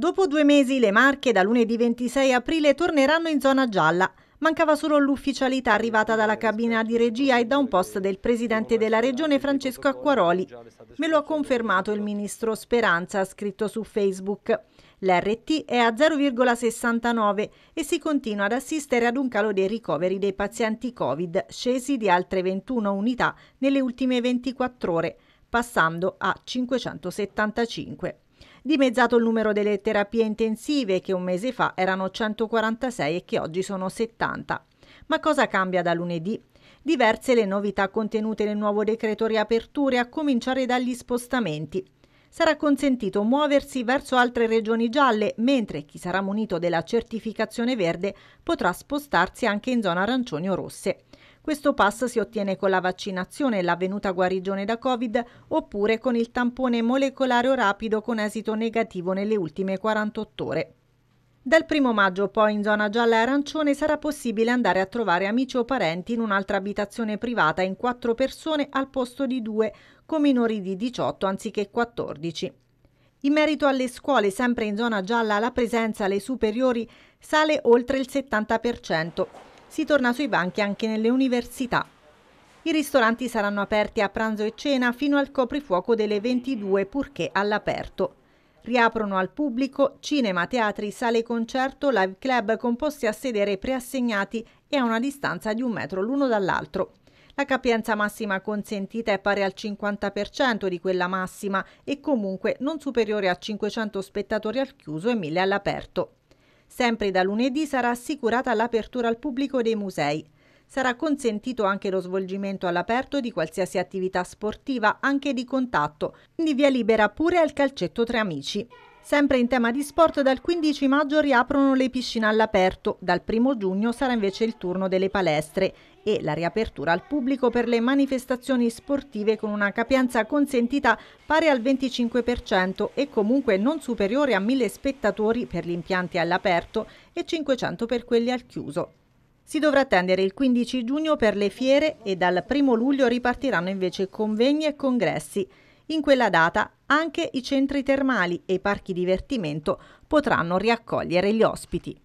Dopo due mesi le Marche da lunedì 26 aprile torneranno in zona gialla. Mancava solo l'ufficialità arrivata dalla cabina di regia e da un post del presidente della regione Francesco Acquaroli. Me lo ha confermato il ministro Speranza, scritto su Facebook. L'RT è a 0,69 e si continua ad assistere ad un calo dei ricoveri dei pazienti Covid, scesi di altre 21 unità nelle ultime 24 ore, passando a 575 dimezzato il numero delle terapie intensive che un mese fa erano 146 e che oggi sono 70. Ma cosa cambia da lunedì? Diverse le novità contenute nel nuovo decreto riaperture, a cominciare dagli spostamenti. Sarà consentito muoversi verso altre regioni gialle, mentre chi sarà munito della certificazione verde potrà spostarsi anche in zona arancioni o rosse. Questo pass si ottiene con la vaccinazione e l'avvenuta guarigione da Covid oppure con il tampone molecolare o rapido con esito negativo nelle ultime 48 ore. Dal 1 maggio poi in zona gialla e arancione sarà possibile andare a trovare amici o parenti in un'altra abitazione privata in quattro persone al posto di due, con minori di 18 anziché 14. In merito alle scuole, sempre in zona gialla, la presenza alle superiori sale oltre il 70%. Si torna sui banchi anche nelle università. I ristoranti saranno aperti a pranzo e cena fino al coprifuoco delle 22 purché all'aperto. Riaprono al pubblico cinema, teatri, sale concerto, live club composti a sedere preassegnati e a una distanza di un metro l'uno dall'altro. La capienza massima consentita è pari al 50% di quella massima e comunque non superiore a 500 spettatori al chiuso e 1000 all'aperto. Sempre da lunedì sarà assicurata l'apertura al pubblico dei musei. Sarà consentito anche lo svolgimento all'aperto di qualsiasi attività sportiva, anche di contatto, quindi via libera pure al calcetto tra amici. Sempre in tema di sport, dal 15 maggio riaprono le piscine all'aperto, dal 1 giugno sarà invece il turno delle palestre e la riapertura al pubblico per le manifestazioni sportive con una capienza consentita pari al 25% e comunque non superiore a 1000 spettatori per gli impianti all'aperto e 500 per quelli al chiuso. Si dovrà attendere il 15 giugno per le fiere e dal 1 luglio ripartiranno invece convegni e congressi. In quella data anche i centri termali e i parchi divertimento potranno riaccogliere gli ospiti.